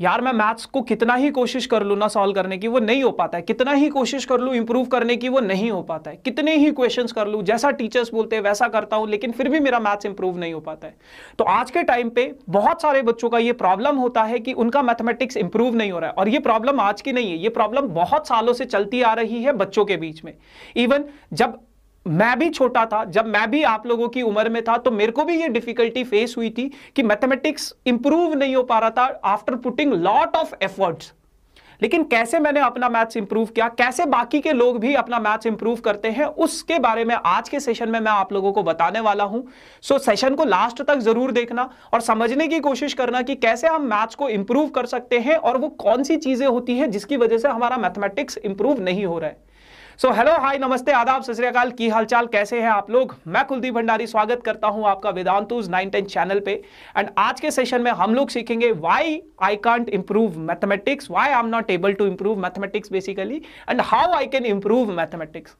यार मैं मैथ्स को कितना ही कोशिश कर लूँ ना सॉल्व करने की वो नहीं हो पाता है कितना ही कोशिश कर लूँ इम्प्रूव करने की वो नहीं हो पाता है कितने ही क्वेश्चंस कर लूँ जैसा टीचर्स बोलते हैं वैसा करता हूँ लेकिन फिर भी मेरा मैथ्स इंप्रूव नहीं हो पाता है तो आज के टाइम पे बहुत सारे बच्चों का ये प्रॉब्लम होता है कि उनका मैथमेटिक्स इंप्रूव नहीं हो रहा है और ये प्रॉब्लम आज की नहीं है ये प्रॉब्लम बहुत सालों से चलती आ रही है बच्चों के बीच में इवन जब मैं भी छोटा था जब मैं भी आप लोगों की उम्र में था तो मेरे को भी ये डिफिकल्टी फेस हुई थी कि मैथमेटिक्स इंप्रूव नहीं हो पा रहा था after putting lot of efforts लेकिन कैसे मैंने अपना मैथ्स इंप्रूव किया कैसे बाकी के लोग भी अपना मैथ्स इंप्रूव करते हैं उसके बारे में आज के सेशन में मैं आप लोगों को बताने वाला हूं सो so, सेशन को लास्ट तक जरूर देखना और समझने की कोशिश करना कि कैसे हम मैथ्स को इंप्रूव कर सकते हैं और वो कौन सी चीजें होती हैं जिसकी वजह से हमारा मैथमेटिक्स इंप्रूव नहीं हो रहा है सो हेलो हाय नमस्ते आदाब सत्याकाल की हालचाल कैसे हैं आप लोग मैं कुलदीप भंडारी स्वागत करता हूं आपका वेदांतूज नाइन टेन चैनल पे एंड आज के सेशन में हम लोग सीखेंगे why I can't improve mathematics why I am not able to improve mathematics basically and how I can improve mathematics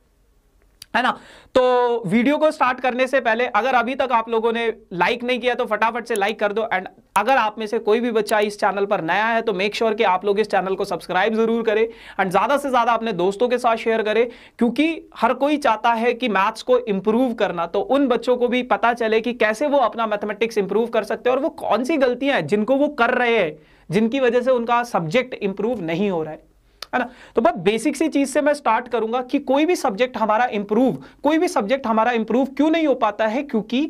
है ना तो वीडियो को स्टार्ट करने से पहले अगर अभी तक आप लोगों ने लाइक नहीं किया तो फटाफट से लाइक कर दो एंड अगर आप में से कोई भी बच्चा इस चैनल पर नया है तो मेक श्योर sure कि आप लोग इस चैनल को सब्सक्राइब जरूर करें एंड ज़्यादा से ज़्यादा अपने दोस्तों के साथ शेयर करें क्योंकि हर कोई चाहता है कि मैथ्स को इंप्रूव करना तो उन बच्चों को भी पता चले कि कैसे वो अपना मैथमेटिक्स इंप्रूव कर सकते हैं और वो कौन सी गलतियाँ हैं जिनको वो कर रहे हैं जिनकी वजह से उनका सब्जेक्ट इंप्रूव नहीं हो रहा है है ना तो बस बेसिक सी चीज से मैं स्टार्ट करूंगा कि कोई भी सब्जेक्ट हमारा इंप्रूव कोई भी सब्जेक्ट हमारा इंप्रूव क्यों नहीं हो पाता है क्योंकि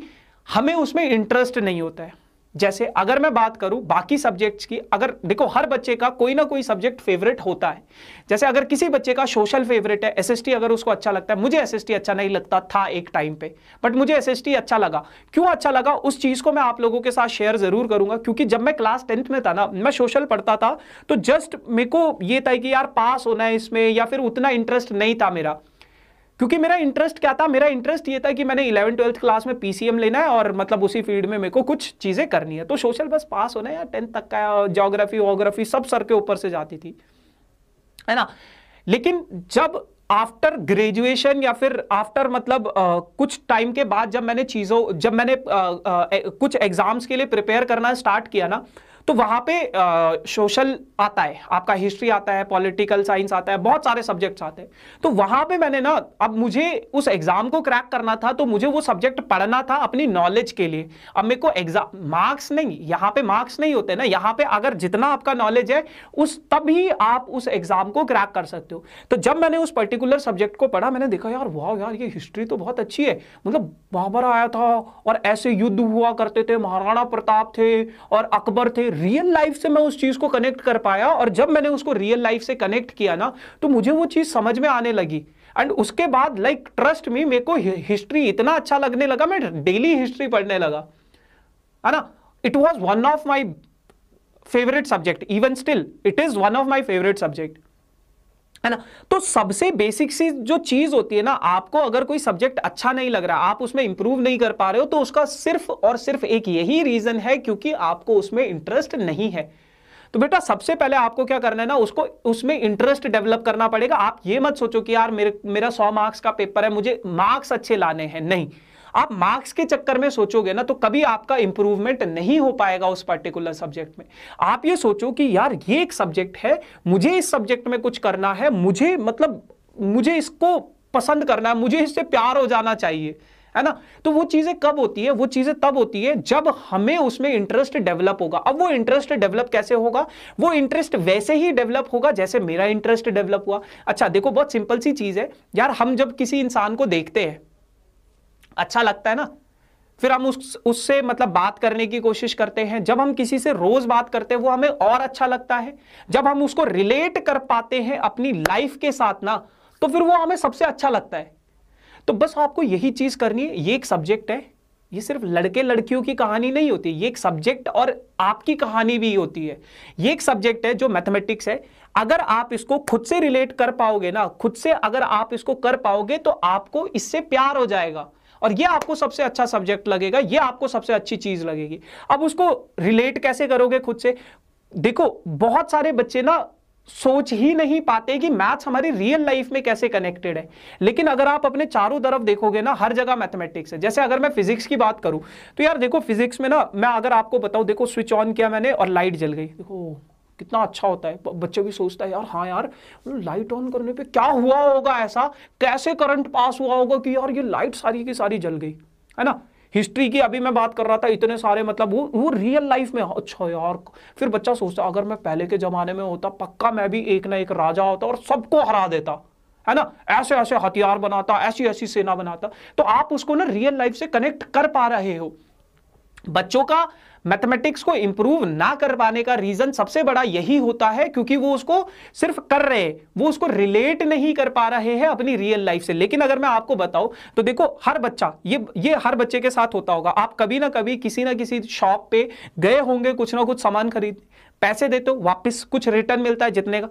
हमें उसमें इंटरेस्ट नहीं होता है जैसे अगर मैं बात करूं बाकी सब्जेक्ट्स की अगर देखो हर बच्चे का कोई ना कोई सब्जेक्ट फेवरेट होता है जैसे अगर किसी बच्चे का सोशल फेवरेट है एसएसटी अगर उसको अच्छा लगता है मुझे एसएसटी अच्छा नहीं लगता था एक टाइम पे बट मुझे एसएसटी अच्छा लगा क्यों अच्छा लगा उस चीज़ को मैं आप लोगों के साथ शेयर ज़रूर करूंगा क्योंकि जब मैं क्लास टेंथ में था ना मैं सोशल पढ़ता था तो जस्ट मेरे को ये था कि यार पास होना है इसमें या फिर उतना इंटरेस्ट नहीं था मेरा क्योंकि मेरा इंटरेस्ट क्या था मेरा इंटरेस्ट ये था कि मैंने इलेवन ट्वेल्थ क्लास में पीसीएम लेना है और मतलब उसी फील्ड में मेरे को कुछ चीज़ें करनी है तो सोशल बस पास होना है या टेंथ तक का जोग्राफी वोग्राफी सब सर के ऊपर से जाती थी है ना लेकिन जब आफ्टर ग्रेजुएशन या फिर आफ्टर मतलब आ, कुछ टाइम के बाद जब मैंने चीज़ों जब मैंने आ, आ, कुछ एग्जाम्स के लिए प्रिपेयर करना स्टार्ट किया ना तो वहाँ पे सोशल आता है आपका हिस्ट्री आता है पॉलिटिकल साइंस आता है बहुत सारे सब्जेक्ट्स आते हैं तो वहाँ पे मैंने ना अब मुझे उस एग्ज़ाम को क्रैक करना था तो मुझे वो सब्जेक्ट पढ़ना था अपनी नॉलेज के लिए अब मेरे को एग्जाम मार्क्स नहीं यहाँ पे मार्क्स नहीं होते ना यहाँ पे अगर जितना आपका नॉलेज है उस तभी आप उस एग्ज़ाम को क्रैक कर सकते हो तो जब मैंने उस पर्टिकुलर सब्जेक्ट को पढ़ा मैंने देखा यार वाह यार ये हिस्ट्री तो बहुत अच्छी है मतलब बाबर आया था और ऐसे युद्ध हुआ करते थे महाराणा प्रताप थे और अकबर थे रियल लाइफ से मैं उस चीज को कनेक्ट कर पाया और जब मैंने उसको रियल लाइफ से कनेक्ट किया ना तो मुझे वो चीज समझ में आने लगी एंड उसके बाद लाइक ट्रस्ट मी मेरे को हिस्ट्री इतना अच्छा लगने लगा मैं डेली हिस्ट्री पढ़ने लगा है ना it was one of my favourite subject even still it is one of my favourite subject है ना तो सबसे बेसिक सी जो चीज होती है ना आपको अगर कोई सब्जेक्ट अच्छा नहीं लग रहा आप उसमें इंप्रूव नहीं कर पा रहे हो तो उसका सिर्फ और सिर्फ एक यही रीजन है क्योंकि आपको उसमें इंटरेस्ट नहीं है तो बेटा सबसे पहले आपको क्या करना है ना उसको उसमें इंटरेस्ट डेवलप करना पड़ेगा आप ये मत सोचो कि यार मेरे मेरा सौ मार्क्स का पेपर है मुझे मार्क्स अच्छे लाने हैं नहीं आप मार्क्स के चक्कर में सोचोगे ना तो कभी आपका इंप्रूवमेंट नहीं हो पाएगा उस पर्टिकुलर सब्जेक्ट में आप ये सोचो कि यार ये एक सब्जेक्ट है मुझे इस सब्जेक्ट में कुछ करना है मुझे मतलब मुझे इसको पसंद करना है मुझे इससे प्यार हो जाना चाहिए है ना तो वो चीजें कब होती है वो चीजें तब होती है जब हमें उसमें इंटरेस्ट डेवलप होगा अब वो इंटरेस्ट डेवलप कैसे होगा वो इंटरेस्ट वैसे ही डेवलप होगा जैसे मेरा इंटरेस्ट डेवलप हुआ अच्छा देखो बहुत सिंपल सी चीज है यार हम जब किसी इंसान को देखते हैं अच्छा लगता है ना फिर हम उस उससे मतलब बात करने की कोशिश करते हैं जब हम किसी से रोज बात करते हैं वो हमें और अच्छा लगता है जब हम उसको रिलेट कर पाते हैं अपनी लाइफ के साथ ना तो फिर वो हमें सबसे अच्छा लगता है तो बस आपको यही चीज करनी है ये एक सब्जेक्ट है ये सिर्फ लड़के लड़कियों की कहानी नहीं होती ये एक सब्जेक्ट और आपकी कहानी भी होती है ये एक सब्जेक्ट है जो मैथमेटिक्स है अगर आप इसको खुद से रिलेट कर पाओगे ना खुद से अगर आप इसको कर पाओगे तो आपको इससे प्यार हो जाएगा और ये आपको सबसे अच्छा सब्जेक्ट लगेगा ये आपको सबसे अच्छी चीज लगेगी अब उसको रिलेट कैसे करोगे खुद से देखो बहुत सारे बच्चे ना सोच ही नहीं पाते कि मैथ्स हमारी रियल लाइफ में कैसे कनेक्टेड है लेकिन अगर आप अपने चारों तरफ देखोगे ना हर जगह मैथमेटिक्स है जैसे अगर मैं फिजिक्स की बात करूं तो यार देखो फिजिक्स में ना मैं अगर आपको बताऊं देखो स्विच ऑन किया मैंने और लाइट जल गई देखो कितना अच्छा होता है बच्चे भी सोचता है यार हाँ यार लाइट ऑन करने पे क्या हुआ होगा ऐसा कैसे करंट पास हुआ होगा कि यार ये लाइट सारी की सारी जल गई है ना हिस्ट्री की अभी मैं बात कर रहा था इतने सारे मतलब वो वो रियल लाइफ में अच्छा यार फिर बच्चा सोचता अगर मैं पहले के जमाने में होता पक्का मैं भी एक ना एक राजा होता और सबको हरा देता है ना ऐसे ऐसे हथियार बनाता ऐसी ऐसी सेना बनाता तो आप उसको ना रियल लाइफ से कनेक्ट कर पा रहे हो बच्चों का मैथमेटिक्स को इंप्रूव ना कर पाने का रीजन सबसे बड़ा यही होता है क्योंकि वो उसको सिर्फ कर रहे वो उसको रिलेट नहीं कर पा रहे हैं अपनी रियल लाइफ से लेकिन अगर मैं आपको बताऊं तो देखो हर बच्चा ये ये हर बच्चे के साथ होता होगा आप कभी ना कभी किसी ना किसी शॉप पे गए होंगे कुछ ना कुछ सामान खरीद पैसे देते हो वापिस कुछ रिटर्न मिलता है जितने का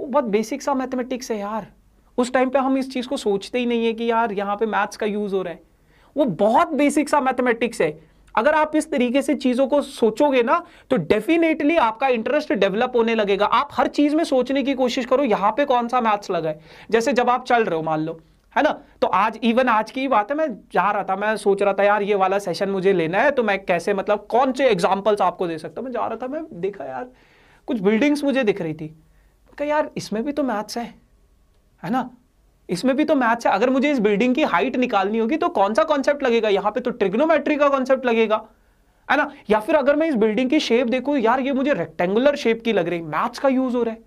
वो बहुत बेसिक सा मैथमेटिक्स है यार उस टाइम पे हम इस चीज़ को सोचते ही नहीं है कि यार यहाँ पे मैथ्स का यूज़ हो रहा है वो बहुत बेसिक सा मैथमेटिक्स है अगर आप इस तरीके से चीजों को सोचोगे ना तो डेफिनेटली आपका इंटरेस्ट डेवलप होने लगेगा आप हर चीज में सोचने की कोशिश करो यहां पे कौन सा मैथ्स लगा है जैसे जब आप चल रहे हो मान लो है ना तो आज इवन आज की बात है मैं जा रहा था मैं सोच रहा था यार ये वाला सेशन मुझे लेना है तो मैं कैसे मतलब कौन से एग्जाम्पल्स आपको दे सकता मैं जा रहा था मैं देखा यार कुछ बिल्डिंग्स मुझे दिख रही थी यार इसमें भी तो मैथ्स है है ना इसमें भी तो मैथ्स है अगर मुझे इस बिल्डिंग की हाइट निकालनी होगी तो कौन सा कॉन्सेप्ट लगेगा यहाँ पे तो ट्रिग्नोमेट्री का कॉन्सेप्ट लगेगा है ना या फिर अगर मैं इस बिल्डिंग की शेप देखूँ यार ये मुझे रेक्टेंगुलर शेप की लग रही मैथ्स का यूज हो रहा है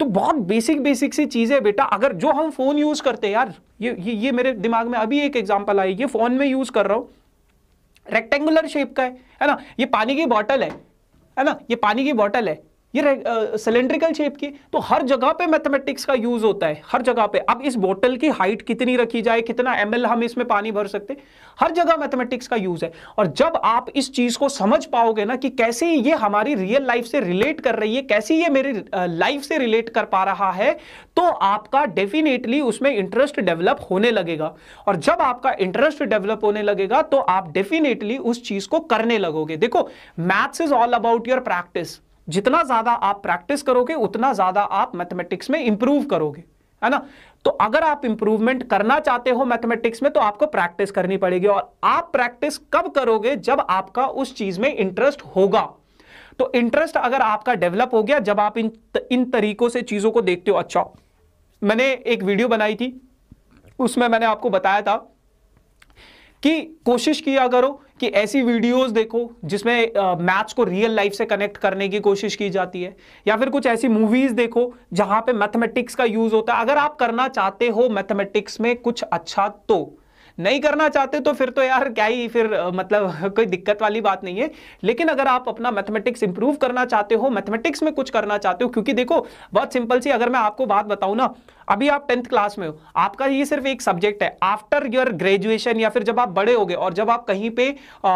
तो बहुत बेसिक बेसिक सी चीज़ें बेटा अगर जो हम फ़ोन यूज़ करते हैं यार ये, ये ये मेरे दिमाग में अभी एक एग्जांपल आई ये फ़ोन में यूज़ कर रहा हूं रेक्टेंगुलर शेप का है है ना ये पानी की बॉटल है है ना ये पानी की बॉटल है ये सिलेंड्रिकल शेप की तो हर जगह पे मैथमेटिक्स का यूज होता है हर जगह पे अब इस बोतल की हाइट कितनी रखी जाए कितना एम हम इसमें पानी भर सकते हर जगह मैथमेटिक्स का यूज है और जब आप इस चीज को समझ पाओगे ना कि कैसे ये हमारी रियल लाइफ से रिलेट कर रही है कैसे ये मेरी लाइफ से रिलेट कर पा रहा है तो आपका डेफिनेटली उसमें इंटरेस्ट डेवलप होने लगेगा और जब आपका इंटरेस्ट डेवलप होने लगेगा तो आप डेफिनेटली उस चीज को करने लगोगे देखो maths is all about your practice जितना ज़्यादा आप प्रैक्टिस करोगे उतना ज़्यादा आप मैथमेटिक्स में इंप्रूव करोगे है ना तो अगर आप इंप्रूवमेंट करना चाहते हो मैथमेटिक्स में तो आपको प्रैक्टिस करनी पड़ेगी और आप प्रैक्टिस कब करोगे जब आपका उस चीज़ में इंटरेस्ट होगा तो इंटरेस्ट अगर आपका डेवलप हो गया जब आप इन इन तरीकों से चीज़ों को देखते हो अच्छा मैंने एक वीडियो बनाई थी उसमें मैंने आपको बताया था कि कोशिश किया करो कि ऐसी वीडियोस देखो जिसमें मैथ्स को रियल लाइफ से कनेक्ट करने की कोशिश की जाती है या फिर कुछ ऐसी मूवीज देखो जहां पे मैथमेटिक्स का यूज होता है अगर आप करना चाहते हो मैथमेटिक्स में कुछ अच्छा तो नहीं करना चाहते तो फिर तो यार क्या ही फिर मतलब कोई दिक्कत वाली बात नहीं है लेकिन अगर आप अपना मैथमेटिक्स इंप्रूव करना चाहते हो मैथमेटिक्स में कुछ करना चाहते हो क्योंकि देखो बहुत सिंपल सी अगर मैं आपको बात बताऊं ना अभी आप टेंथ क्लास में हो आपका ये सिर्फ एक सब्जेक्ट है आफ्टर योर ग्रेजुएशन या फिर जब आप बड़े गए और जब आप कहीं पे आ,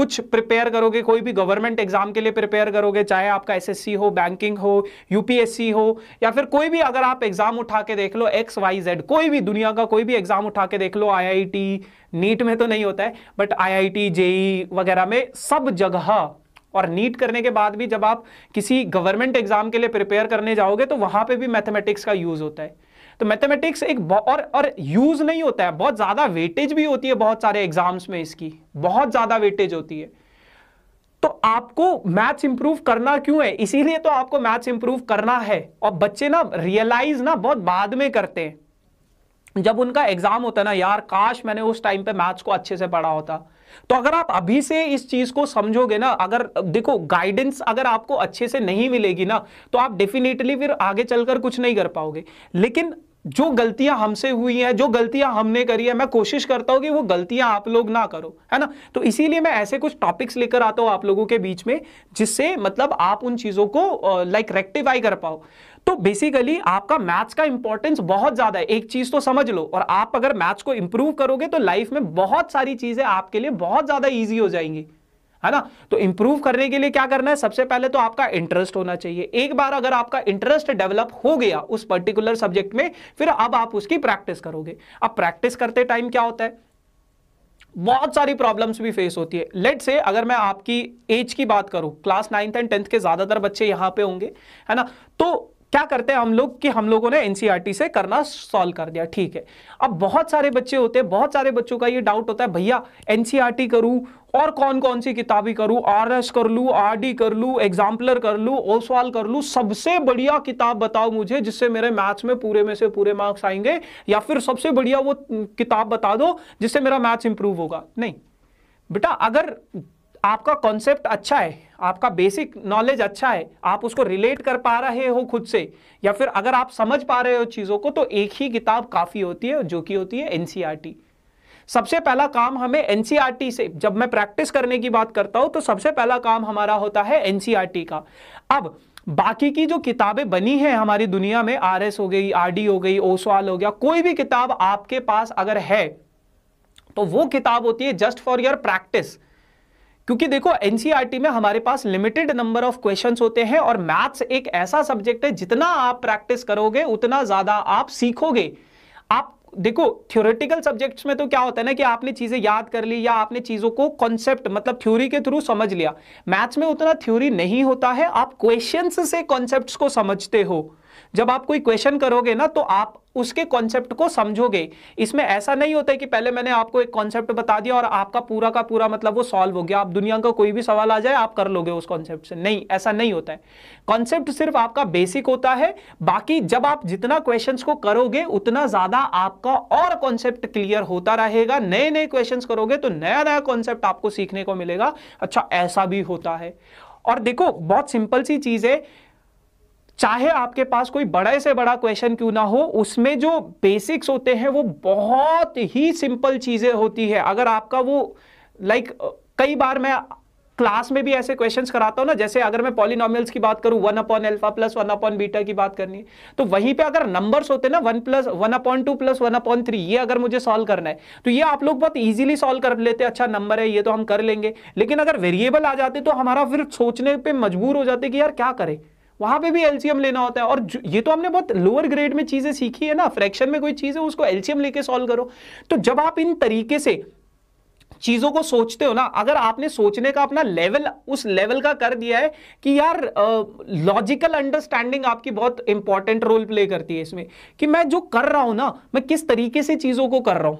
कुछ प्रिपेयर करोगे कोई भी गवर्नमेंट एग्जाम के लिए प्रिपेयर करोगे चाहे आपका एसएससी हो बैंकिंग हो यूपीएससी हो या फिर कोई भी अगर आप एग्जाम उठा के देख लो एक्स वाई जेड कोई भी दुनिया का कोई भी एग्जाम उठा के देख लो आई आईआईटी नीट में तो नहीं होता है बट आईआईटी जेई वगैरह में सब जगह और नीट करने के बाद भी जब आप किसी गवर्नमेंट एग्जाम के लिए प्रिपेयर करने जाओगे तो वहां पे भी मैथमेटिक्स का यूज होता है तो मैथमेटिक्स एक और और यूज नहीं होता है बहुत ज्यादा वेटेज भी होती है बहुत सारे एग्जाम्स में इसकी बहुत ज्यादा वेटेज होती है तो आपको मैथ्स इंप्रूव करना क्यों है इसीलिए तो आपको मैथ्स इंप्रूव करना है और बच्चे ना रियलाइज ना बहुत बाद में करते हैं जब उनका एग्जाम होता है ना यार काश मैंने उस टाइम पे मैथ्स को अच्छे से पढ़ा होता तो अगर आप अभी से इस चीज को समझोगे ना अगर देखो गाइडेंस अगर आपको अच्छे से नहीं मिलेगी ना तो आप डेफिनेटली फिर आगे चलकर कुछ नहीं कर पाओगे लेकिन जो गलतियां हमसे हुई हैं जो गलतियां हमने करी है मैं कोशिश करता हूं कि वो गलतियां आप लोग ना करो है ना तो इसीलिए मैं ऐसे कुछ टॉपिक्स लेकर आता हूं आप लोगों के बीच में जिससे मतलब आप उन चीज़ों को लाइक रेक्टिफाई कर पाओ तो बेसिकली आपका मैथ्स का इंपॉर्टेंस बहुत ज्यादा है एक चीज तो समझ लो और आप अगर मैथ्स को इंप्रूव करोगे तो लाइफ में बहुत सारी चीजें आपके लिए बहुत ज्यादा ईजी हो जाएंगी है ना तो इंप्रूव करने के लिए क्या करना है सबसे पहले तो आपका इंटरेस्ट होना चाहिए एक बार अगर आपका इंटरेस्ट डेवलप हो गया उस पर्टिकुलर सब्जेक्ट में फिर अब आप उसकी प्रैक्टिस करोगे अब प्रैक्टिस करते टाइम क्या होता है बहुत सारी प्रॉब्लम्स भी फेस होती है लेट से अगर मैं आपकी एज की बात करूं क्लास नाइन्थ एंड टेंथ के ज़्यादातर बच्चे यहां पे होंगे है ना तो क्या करते हैं हम लोग कि हम लोगों ने एनसीईआरटी e से करना सॉल्व कर दिया ठीक है अब बहुत सारे बच्चे होते हैं बहुत सारे बच्चों का ये डाउट होता है भैया एनसीईआरटी e करूं और कौन कौन सी किताबें करूं आरएस कर लूं आरडी कर लूं एग्जाम्पलर कर लूं ओसवाल कर लूं सबसे बढ़िया किताब बताओ मुझे जिससे मेरे मैथ्स में पूरे में से पूरे मार्क्स आएंगे या फिर सबसे बढ़िया वो किताब बता दो जिससे मेरा मैथ्स इंप्रूव होगा नहीं बेटा अगर आपका कॉन्सेप्ट अच्छा है आपका बेसिक नॉलेज अच्छा है आप उसको रिलेट कर पा रहे हो खुद से या फिर अगर आप समझ पा रहे हो चीज़ों को तो एक ही किताब काफ़ी होती है जो कि होती है एनसीईआरटी e सबसे पहला काम हमें एनसीईआरटी e से जब मैं प्रैक्टिस करने की बात करता हूं तो सबसे पहला काम हमारा होता है एनसीईआरटी e का अब बाकी की जो किताबें बनी हैं हमारी दुनिया में एस हो गई डी हो गई ओसवाल हो गया कोई भी किताब आपके पास अगर है तो वो किताब होती है जस्ट फॉर योर प्रैक्टिस क्योंकि देखो एनसीईआरटी e में हमारे पास लिमिटेड नंबर ऑफ क्वेश्चंस होते हैं और मैथ्स एक ऐसा सब्जेक्ट है जितना आप प्रैक्टिस करोगे उतना ज्यादा आप सीखोगे आप देखो थ्योरेटिकल सब्जेक्ट्स में तो क्या होता है ना कि आपने चीजें याद कर ली या आपने चीजों को कॉन्सेप्ट मतलब थ्योरी के थ्रू समझ लिया मैथ्स में उतना थ्योरी नहीं होता है आप क्वेश्चन से कॉन्सेप्ट को समझते हो जब आप कोई क्वेश्चन करोगे ना तो आप उसके कॉन्सेप्ट को समझोगे इसमें ऐसा नहीं होता है कि पहले मैंने आपको एक कॉन्सेप्ट बता दिया और आपका पूरा का पूरा मतलब वो सॉल्व हो गया आप दुनिया का कोई भी सवाल आ जाए आप कर लोगे उस कॉन्सेप्ट से नहीं ऐसा नहीं होता है कॉन्सेप्ट सिर्फ आपका बेसिक होता है बाकी जब आप जितना क्वेश्चन को करोगे उतना ज्यादा आपका और कॉन्सेप्ट क्लियर होता रहेगा नए नए क्वेश्चन करोगे तो नया नया कॉन्सेप्ट आपको सीखने को मिलेगा अच्छा ऐसा भी होता है और देखो बहुत सिंपल सी चीज है चाहे आपके पास कोई बड़े से बड़ा क्वेश्चन क्यों ना हो उसमें जो बेसिक्स होते हैं वो बहुत ही सिंपल चीज़ें होती है अगर आपका वो लाइक like, कई बार मैं क्लास में भी ऐसे क्वेश्चंस कराता हूँ ना जैसे अगर मैं पॉलिनॉमियल्स की बात करूँ one upon alpha plus one upon beta की बात करनी है तो वहीं पे अगर नंबर्स होते ना one plus one upon two plus one upon three ये अगर मुझे सॉल्व करना है तो ये आप लोग बहुत इजीली सॉल्व कर लेते अच्छा नंबर है ये तो हम कर लेंगे लेकिन अगर वेरिएबल आ जाते तो हमारा फिर सोचने पर मजबूर हो जाते कि यार क्या करें वहां पे भी एलसीएम लेना होता है और ये तो हमने बहुत लोअर ग्रेड में चीजें सीखी है ना फ्रैक्शन में कोई चीज है उसको एलसीएम लेके सॉल्व करो तो जब आप इन तरीके से चीजों को सोचते हो ना अगर आपने सोचने का अपना लेवल उस लेवल का कर दिया है कि यार लॉजिकल अंडरस्टैंडिंग आपकी बहुत इंपॉर्टेंट रोल प्ले करती है इसमें कि मैं जो कर रहा हूं ना मैं किस तरीके से चीजों को कर रहा हूं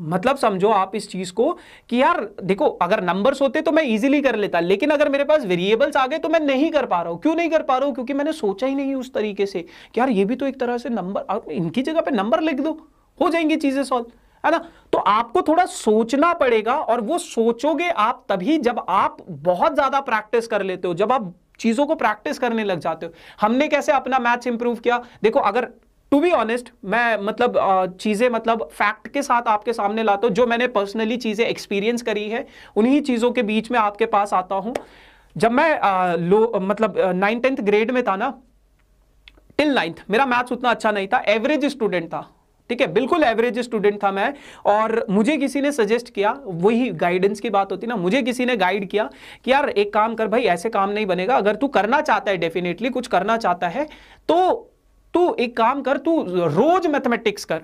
मतलब समझो आप इस चीज को कि यार देखो अगर नंबर्स होते तो मैं इजीली कर लेता लेकिन अगर मेरे पास वेरिएबल्स आ गए तो मैं नहीं कर पा रहा हूं क्यों नहीं कर पा रहा हूं क्योंकि मैंने सोचा ही नहीं उस तरीके से कि यार ये भी तो एक तरह से नंबर इनकी जगह पे नंबर लिख दो हो जाएंगी चीजें सॉल्व है ना तो आपको थोड़ा सोचना पड़ेगा और वो सोचोगे आप तभी जब आप बहुत ज्यादा प्रैक्टिस कर लेते हो जब आप चीजों को प्रैक्टिस करने लग जाते हो हमने कैसे अपना मैथ्स इंप्रूव किया देखो अगर टू बी ऑनेस्ट मैं मतलब चीज़ें मतलब फैक्ट के साथ आपके सामने लाता हूँ जो मैंने पर्सनली चीज़ें एक्सपीरियंस करी है उन्हीं चीज़ों के बीच में आपके पास आता हूँ जब मैं आ, लो मतलब नाइन टेंथ ग्रेड में था ना टिल नाइन्थ मेरा मैथ्स उतना अच्छा नहीं था एवरेज स्टूडेंट था ठीक है बिल्कुल एवरेज स्टूडेंट था मैं और मुझे किसी ने सजेस्ट किया वही गाइडेंस की बात होती ना मुझे किसी ने गाइड किया कि यार एक काम कर भाई ऐसे काम नहीं बनेगा अगर तू करना चाहता है डेफिनेटली कुछ करना चाहता है तो तू एक काम कर तू रोज मैथमेटिक्स कर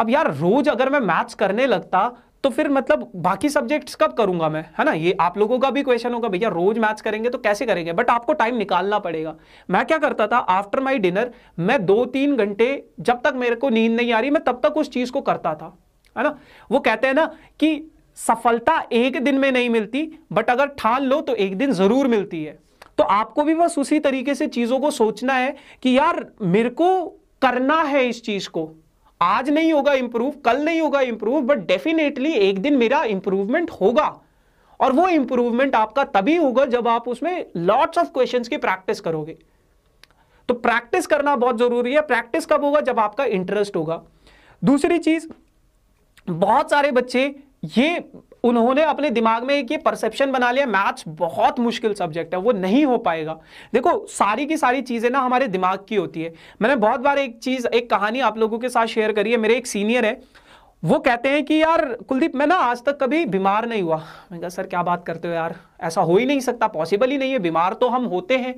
अब यार रोज अगर मैं मैथ्स करने लगता तो फिर मतलब बाकी सब्जेक्ट्स कब करूंगा मैं है ना ये आप लोगों का भी क्वेश्चन होगा भैया रोज मैथ्स करेंगे तो कैसे करेंगे बट आपको टाइम निकालना पड़ेगा मैं क्या करता था आफ्टर माई डिनर मैं दो तीन घंटे जब तक मेरे को नींद नहीं आ रही मैं तब तक उस चीज़ को करता था है ना वो कहते हैं ना कि सफलता एक दिन में नहीं मिलती बट अगर ठान लो तो एक दिन जरूर मिलती है तो आपको भी बस उसी तरीके से चीजों को सोचना है कि यार मेरे को करना है इस चीज को आज नहीं होगा इंप्रूव कल नहीं होगा इंप्रूव बट डेफिनेटली एक दिन मेरा इंप्रूवमेंट होगा और वो इंप्रूवमेंट आपका तभी होगा जब आप उसमें लॉट्स ऑफ क्वेश्चंस की प्रैक्टिस करोगे तो प्रैक्टिस करना बहुत जरूरी है प्रैक्टिस कब होगा जब आपका इंटरेस्ट होगा दूसरी चीज बहुत सारे बच्चे ये उन्होंने अपने दिमाग में एक ये परसेप्शन बना लिया मैथ्स बहुत मुश्किल सब्जेक्ट है वो नहीं हो पाएगा देखो सारी की सारी चीज़ें ना हमारे दिमाग की होती है मैंने बहुत बार एक चीज़ एक कहानी आप लोगों के साथ शेयर करी है मेरे एक सीनियर है वो कहते हैं कि यार कुलदीप मैं ना आज तक कभी बीमार नहीं हुआ मैंने कहा सर क्या बात करते हो यार ऐसा हो ही नहीं सकता पॉसिबल ही नहीं है बीमार तो हम होते हैं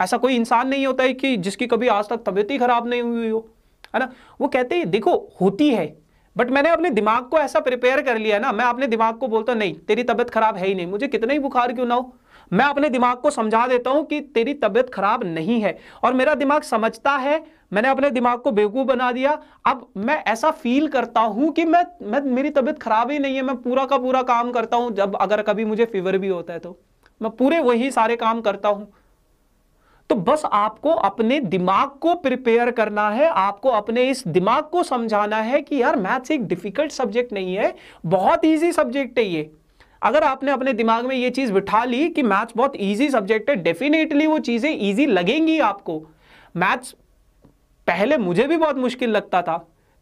ऐसा कोई इंसान नहीं होता है कि जिसकी कभी आज तक तबीयत ही खराब नहीं हुई हो है ना वो कहते हैं देखो होती है बट मैंने अपने दिमाग को ऐसा प्रिपेयर कर लिया ना मैं अपने दिमाग को बोलता नहीं तेरी तबियत खराब है ही नहीं मुझे कितना ही बुखार क्यों ना हो मैं अपने दिमाग को समझा देता हूं कि तेरी तबियत खराब नहीं है और मेरा दिमाग समझता है मैंने अपने दिमाग को बेवकूफ बना दिया अब मैं ऐसा फील करता हूं कि मैं मैं मेरी तबियत खराब ही नहीं है मैं पूरा का पूरा काम करता हूं जब अगर कभी मुझे फीवर भी होता है तो मैं पूरे वही सारे काम करता हूं तो बस आपको अपने दिमाग को प्रिपेयर करना है आपको अपने इस दिमाग को समझाना है कि यार मैथ्स एक डिफिकल्ट सब्जेक्ट नहीं है बहुत ईजी सब्जेक्ट है ये अगर आपने अपने दिमाग में ये चीज़ बिठा ली कि मैथ्स बहुत ईजी सब्जेक्ट है डेफिनेटली वो चीज़ें ईजी लगेंगी आपको मैथ्स पहले मुझे भी बहुत मुश्किल लगता था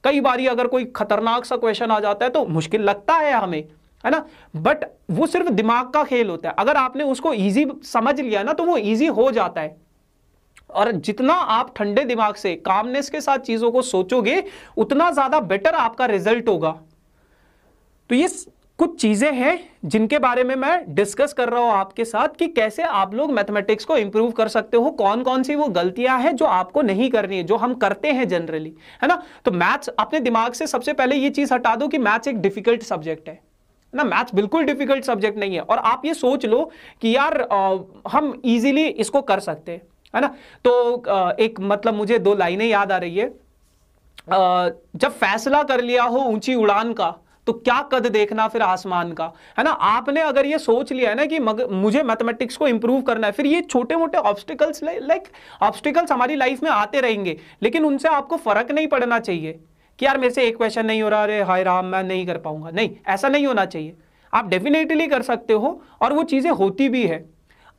कई बार अगर कोई खतरनाक सा क्वेश्चन आ जाता है तो मुश्किल लगता है हमें है ना बट वो सिर्फ दिमाग का खेल होता है अगर आपने उसको ईजी समझ लिया ना तो वो ईजी हो जाता है और जितना आप ठंडे दिमाग से कामनेस के साथ चीजों को सोचोगे उतना ज्यादा बेटर आपका रिजल्ट होगा तो ये कुछ चीजें हैं जिनके बारे में मैं डिस्कस कर रहा हूं आपके साथ कि कैसे आप लोग मैथमेटिक्स को इंप्रूव कर सकते हो कौन कौन सी वो गलतियां हैं जो आपको नहीं करनी है जो हम करते हैं जनरली है ना तो मैथ्स अपने दिमाग से सबसे पहले ये चीज हटा दो कि मैथ्स एक डिफिकल्ट सब्जेक्ट है ना मैथ्स बिल्कुल डिफिकल्ट सब्जेक्ट नहीं है और आप ये सोच लो कि यार आ, हम इजीली इसको कर सकते हैं है ना तो एक मतलब मुझे दो लाइनें याद आ रही है जब फैसला कर लिया हो ऊंची उड़ान का तो क्या कद देखना फिर आसमान का है ना आपने अगर ये सोच लिया है ना कि मग, मुझे मैथमेटिक्स को इम्प्रूव करना है फिर ये छोटे मोटे ऑब्स्टिकल्स लाइक ऑब्स्टिकल्स हमारी लाइफ में आते रहेंगे लेकिन उनसे आपको फर्क नहीं पड़ना चाहिए कि यार मेरे से एक क्वेश्चन नहीं हो रहा अरे हाय राम मैं नहीं कर पाऊंगा नहीं ऐसा नहीं होना चाहिए आप डेफिनेटली कर सकते हो और वो चीज़ें होती भी है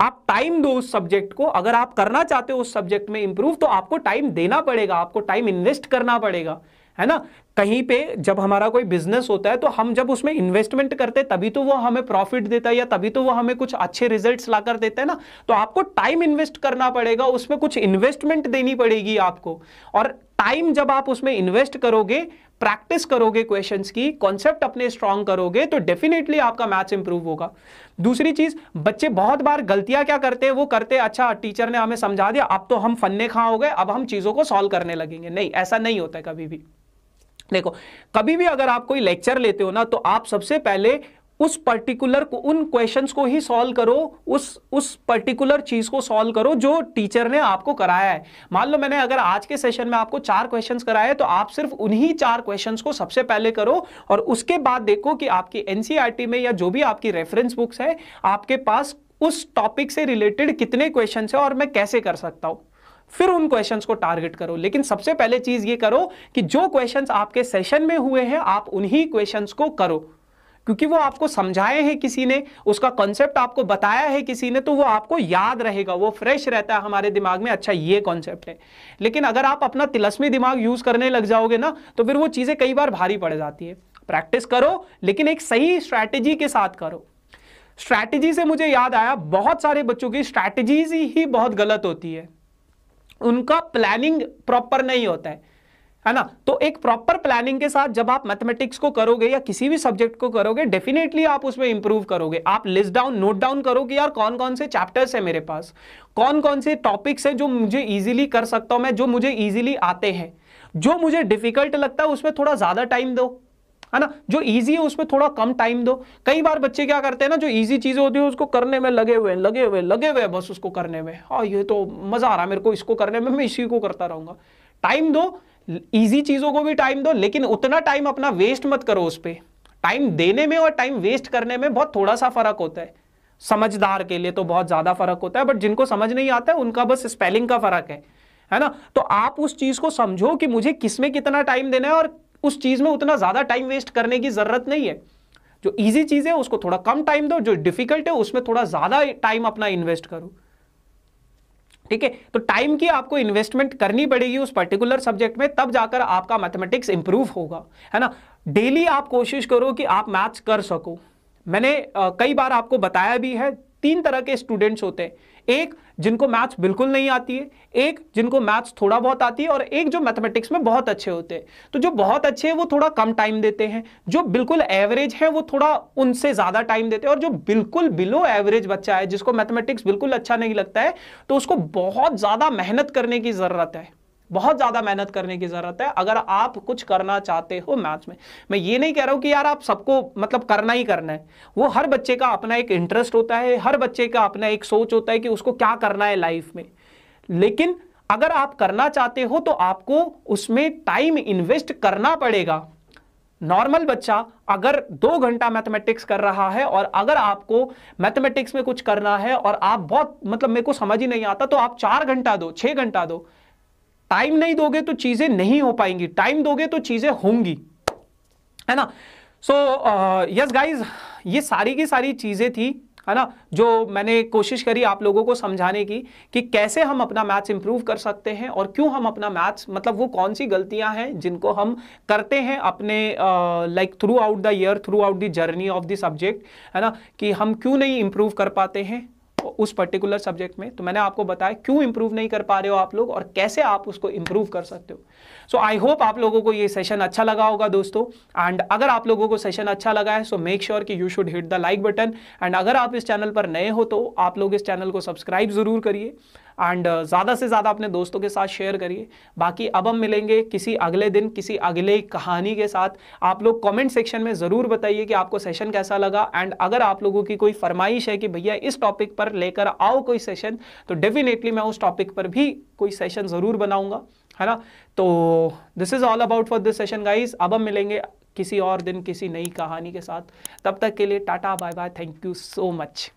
आप टाइम दो उस सब्जेक्ट को अगर आप करना चाहते हो उस सब्जेक्ट में इंप्रूव तो आपको टाइम देना पड़ेगा आपको टाइम इन्वेस्ट करना पड़ेगा है ना कहीं पे जब हमारा कोई बिजनेस होता है तो हम जब उसमें इन्वेस्टमेंट करते हैं तभी तो वो हमें प्रॉफिट देता है या तभी तो वो हमें कुछ अच्छे रिजल्ट्स लाकर देता है ना तो आपको टाइम इन्वेस्ट करना पड़ेगा उसमें कुछ इन्वेस्टमेंट देनी पड़ेगी आपको और टाइम जब आप उसमें इन्वेस्ट करोगे प्रैक्टिस करोगे क्वेश्चंस की कॉन्सेप्ट अपने स्ट्रांग करोगे तो डेफिनेटली आपका मैथ्स इंप्रूव होगा दूसरी चीज बच्चे बहुत बार गलतियां क्या करते हैं वो करते अच्छा टीचर ने हमें समझा दिया अब तो हम फन्ने खा हो गए अब हम चीजों को सॉल्व करने लगेंगे नहीं ऐसा नहीं होता है कभी भी देखो कभी भी अगर आप कोई लेक्चर लेते हो ना तो आप सबसे पहले उस पर्टिकुलर को उन क्वेश्चंस को ही सॉल्व करो उस उस पर्टिकुलर चीज को सॉल्व करो जो टीचर ने आपको कराया है मान लो मैंने अगर आज के सेशन में आपको चार क्वेश्चंस कराए तो आप सिर्फ उन्हीं चार क्वेश्चंस को सबसे पहले करो और उसके बाद देखो कि आपकी एनसीईआरटी e में या जो भी आपकी रेफरेंस बुक्स है आपके पास उस टॉपिक से रिलेटेड कितने क्वेश्चन है और मैं कैसे कर सकता हूँ फिर उन क्वेश्चंस को टारगेट करो लेकिन सबसे पहले चीज ये करो कि जो क्वेश्चंस आपके सेशन में हुए हैं आप उन्हीं क्वेश्चंस को करो क्योंकि वो आपको समझाए हैं किसी ने उसका कॉन्सेप्ट आपको बताया है किसी ने तो वो आपको याद रहेगा वो फ्रेश रहता है हमारे दिमाग में अच्छा ये कॉन्सेप्ट है लेकिन अगर आप अपना तिलस्मी दिमाग यूज करने लग जाओगे ना तो फिर वो चीज़ें कई बार भारी पड़ जाती है प्रैक्टिस करो लेकिन एक सही स्ट्रैटेजी के साथ करो स्ट्रैटेजी से मुझे याद आया बहुत सारे बच्चों की स्ट्रैटेजीज ही बहुत गलत होती है उनका प्लानिंग प्रॉपर नहीं होता है है ना तो एक प्रॉपर प्लानिंग के साथ जब आप मैथमेटिक्स को करोगे या किसी भी सब्जेक्ट को करोगे डेफिनेटली आप उसमें इंप्रूव करोगे आप लिस्ट डाउन नोट डाउन करोगे यार कौन कौन से चैप्टर्स है मेरे पास कौन कौन से टॉपिक्स है जो मुझे ईजिली कर सकता हूं मैं जो मुझे ईजिली आते हैं जो मुझे डिफिकल्ट लगता है उसमें थोड़ा ज्यादा टाइम दो है ना जो इजी है उसमें थोड़ा कम टाइम दो कई बार बच्चे क्या करते हैं ना जो इजी चीज़ें होती है उसको करने में लगे हुए हैं लगे हुए लगे हुए बस उसको करने में और हाँ, ये तो मज़ा आ रहा है मेरे को इसको करने में मैं इसी को करता रहूंगा टाइम दो इजी चीज़ों को भी टाइम दो लेकिन उतना टाइम अपना वेस्ट मत करो उस पर टाइम देने में और टाइम वेस्ट करने में बहुत थोड़ा सा फर्क होता है समझदार के लिए तो बहुत ज़्यादा फर्क होता है बट जिनको समझ नहीं आता है उनका बस स्पेलिंग का फर्क है है ना तो आप उस चीज़ को समझो कि मुझे किस में कितना टाइम देना है और उस चीज़ में उतना ज़्यादा टाइम वेस्ट करने की ज़रूरत नहीं है जो ईजी चीज़ है उसको थोड़ा कम टाइम दो जो डिफिकल्ट है उसमें थोड़ा ज़्यादा टाइम अपना इन्वेस्ट करो ठीक है तो टाइम की आपको इन्वेस्टमेंट करनी पड़ेगी उस पर्टिकुलर सब्जेक्ट में तब जाकर आपका मैथमेटिक्स इंप्रूव होगा है ना डेली आप कोशिश करो कि आप मैथ्स कर सको मैंने आ, कई बार आपको बताया भी है तीन तरह के स्टूडेंट्स होते हैं एक जिनको मैथ्स बिल्कुल नहीं आती है एक जिनको मैथ्स थोड़ा बहुत आती है और एक जो मैथमेटिक्स में बहुत अच्छे होते हैं तो जो बहुत अच्छे हैं वो थोड़ा कम टाइम देते हैं जो बिल्कुल एवरेज है वो थोड़ा उनसे ज़्यादा टाइम देते हैं और जो बिल्कुल बिलो एवरेज बच्चा है जिसको मैथमेटिक्स बिल्कुल अच्छा नहीं लगता है तो उसको बहुत ज़्यादा मेहनत करने की ज़रूरत है बहुत ज्यादा मेहनत करने की जरूरत है अगर आप कुछ करना चाहते हो मैथ्स में मैं ये नहीं कह रहा हूं कि यार आप सबको मतलब करना ही करना है वो हर बच्चे का अपना एक इंटरेस्ट होता है हर बच्चे का अपना एक सोच होता है कि उसको क्या करना है लाइफ में लेकिन अगर आप करना चाहते हो तो आपको उसमें टाइम इन्वेस्ट करना पड़ेगा नॉर्मल बच्चा अगर दो घंटा मैथमेटिक्स कर रहा है और अगर आपको मैथमेटिक्स में कुछ करना है और आप बहुत मतलब मेरे को समझ ही नहीं आता तो आप चार घंटा दो छह घंटा दो टाइम नहीं दोगे तो चीजें नहीं हो पाएंगी टाइम दोगे तो चीजें होंगी है ना सो यस गाइज ये सारी की सारी चीजें थी है ना जो मैंने कोशिश करी आप लोगों को समझाने की कि कैसे हम अपना मैथ्स इंप्रूव कर सकते हैं और क्यों हम अपना मैथ्स मतलब वो कौन सी गलतियां हैं जिनको हम करते हैं अपने like throughout the year throughout the journey of the subject है ना कि हम क्यों नहीं इंप्रूव कर पाते हैं उस पर्टिकुलर सब्जेक्ट में तो मैंने आपको बताया क्यों इंप्रूव नहीं कर पा रहे हो आप लोग और कैसे आप उसको इंप्रूव कर सकते हो सो आई होप आप लोगों को ये सेशन अच्छा लगा होगा दोस्तों एंड अगर आप लोगों को सेशन अच्छा लगा है सो मेक श्योर कि you should hit the like button and अगर आप इस चैनल पर नए हो तो आप लोग इस चैनल को सब्सक्राइब जरूर करिए एंड uh, ज़्यादा से ज़्यादा अपने दोस्तों के साथ शेयर करिए बाकी अब हम मिलेंगे किसी अगले दिन किसी अगले कहानी के साथ आप लोग कमेंट सेक्शन में ज़रूर बताइए कि आपको सेशन कैसा लगा एंड अगर आप लोगों की कोई फरमाइश है कि भैया इस टॉपिक पर लेकर आओ कोई सेशन तो डेफिनेटली मैं उस टॉपिक पर भी कोई सेशन ज़रूर बनाऊंगा है ना तो this is all about for this session guys अब हम मिलेंगे किसी और दिन किसी नई कहानी के साथ तब तक के लिए tata bye bye thank you so much